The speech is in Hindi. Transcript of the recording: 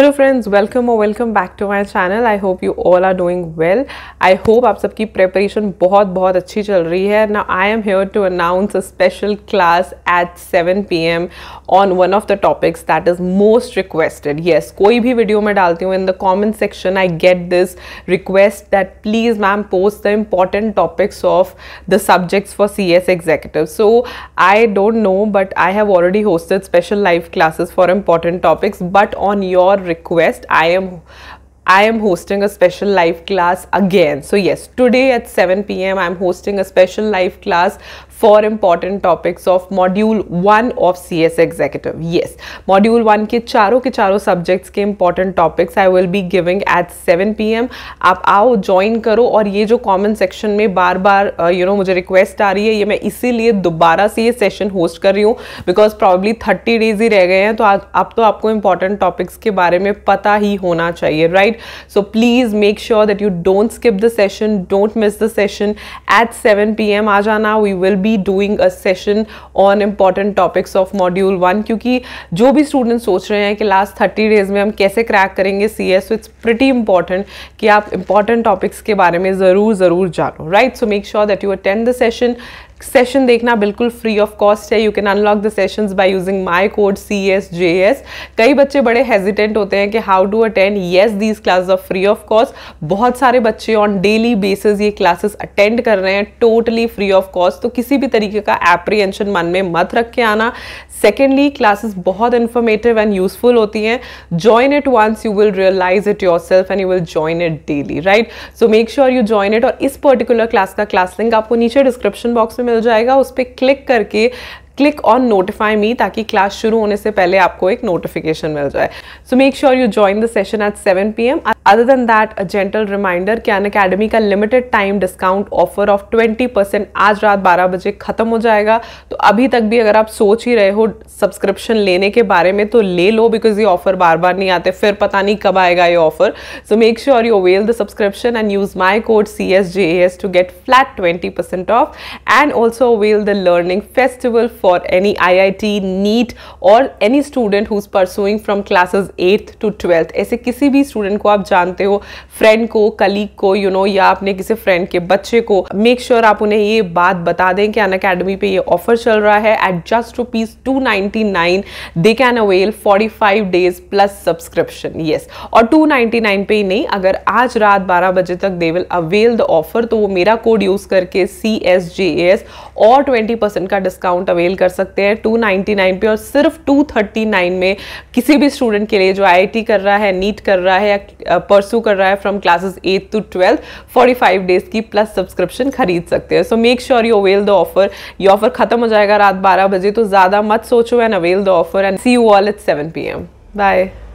हेलो फ्रेंड्स वेलकम और welcome back to my channel I hope you all are doing well I hope आप सबकी प्रेपरेशन बहुत बहुत अच्छी चल रही है ना I am here to announce a special class at 7 PM on one of the topics that is most requested yes कोई भी वीडियो में डालती हूँ in the comment section I get this request that please ma'am post the important topics of the subjects for C S executive so I don't know but I have already hosted special live classes for important topics but on your request i am I am hosting a special live class again. So, yes, today at 7 pm, I am hosting a special live class for important topics of module 1 of CS Executive. Yes, module 1 के चारों के चारों subjects के important topics I will be giving at 7 pm. आप आओ join करो और ये जो comment section में बार बार you know मुझे request आ रही है ये मैं इसीलिए दोबारा से ये session host कर रही हूँ because probably 30 days ही रह गए हैं तो अब तो आपको important topics के बारे में पता ही होना चाहिए right? right? So please make sure that you don't skip the session, don't miss the session at 7 p.m. Ajana. We will be doing a session on important topics of module 1 kyunki jo bhi students soch rahe hain ki last 30 days mein hum kaise crack karenge cs so it's pretty important ki aap important topics ke bare mein zarur zarur jano right so make sure that you attend the session session देखना बिल्कुल फ्री ऑफ कॉस्ट है you can unlock the session by using my code C S J S कई बच्चे बड़े हेजिटेंट होते हैं कि how to attend yes these class of free of cost बहुत सारे बच्चे ऑन डेली बेसिस ये क्लासेस अटेंड कर रहे हैं टोटली फ्री ऑफ कॉस्ट तो किसी भी तरीके का एप्रीहेंशन मन में मत रख के आना सेकेंडली क्लासेस बहुत इन्फॉर्मेटिव एंड यूजफुल होती हैं join it once you will realise it yourself and you will join it daily right so make sure you join it और इस पर्टिकुलर क्लास का क्लास लिंक आपको नीचे डिस्क्रिप्शन बॉक्स में मिल जाएगा उस पर क्लिक करके क्लिक ऑन नोटिफाई मी ताकि क्लास शुरू होने से पहले आपको एक नोटिफिकेशन मिल जाए so make sure you join the session at 7 P M other than that a gentle reminder कि अन अकेडमी का limited time discount offer of 20% आज रात 12 बजे खत्म हो जाएगा तो अभी तक भी अगर आप सोच ही रहे हो सब्सक्रिप्शन लेने के बारे में तो ले लो बिकॉज ये ऑफर बार बार नहीं आते फिर पता नहीं कब आएगा ये offer so make sure you avail the subscription and use my code C S J S to get flat twenty percent off and also avail the learning festival for for any IIT, NEET or any student who's pursuing from classes 8th to 12th ऐसे किसी भी student को आप जानते हो friend को colleague को you know या अपने किसी friend के बच्चे को make sure आप उन्हें ये बात बता दें कि अन अकेडमी पर यह ऑफर चल रहा है at just rupees two ninety nine they can avail forty five days plus subscription yes और टू नाइनटी नाइन पे ही नहीं अगर आज रात बारह बजे तक they will avail the offer तो वो मेरा कोड यूज़ करके सी एस जे एस और ट्वेंटी परसेंट का डिस्काउंट अवेल अवेल कर सकते हैं 299 पे और सिर्फ 239 में किसी भी स्टूडेंट के लिए जो आईआईटी कर रहा है नीट कर रहा है या परसू कर रहा है from classes eight to twelfth 45 days की प्लस सब्सक्रिप्शन खरीद सकते हैं so make sure you avail the offer ये ऑफर खत्म हो जाएगा रात बारह बजे तो ज़्यादा मत सोचो and avail the offer and see you all at seven P M bye